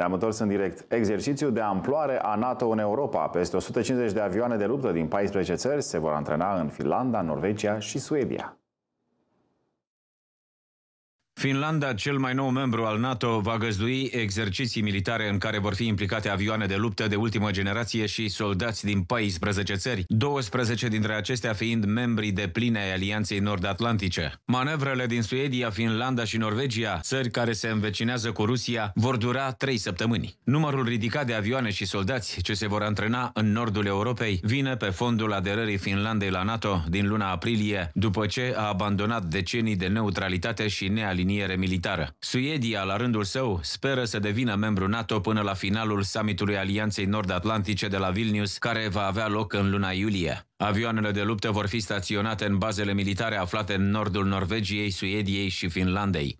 Ne-am întors în direct. Exercițiu de amploare a NATO în Europa. Peste 150 de avioane de luptă din 14 țări se vor antrena în Finlanda, Norvegia și Suedia. Finlanda, cel mai nou membru al NATO, va găzdui exerciții militare în care vor fi implicate avioane de luptă de ultimă generație și soldați din 14 țări, 12 dintre acestea fiind membri de pline ai Alianței Nord-Atlantice. Manevrele din Suedia, Finlanda și Norvegia, țări care se învecinează cu Rusia, vor dura 3 săptămâni. Numărul ridicat de avioane și soldați ce se vor antrena în nordul Europei vine pe fondul aderării Finlandei la NATO din luna aprilie, după ce a abandonat decenii de neutralitate și nealiniere aliniere militară. Suedia, la rândul său, speră să devină membru NATO până la finalul summitului Alianței Nord-Atlantice de la Vilnius, care va avea loc în luna iulie. Avioanele de luptă vor fi staționate în bazele militare aflate în nordul Norvegiei, Suediei și Finlandei.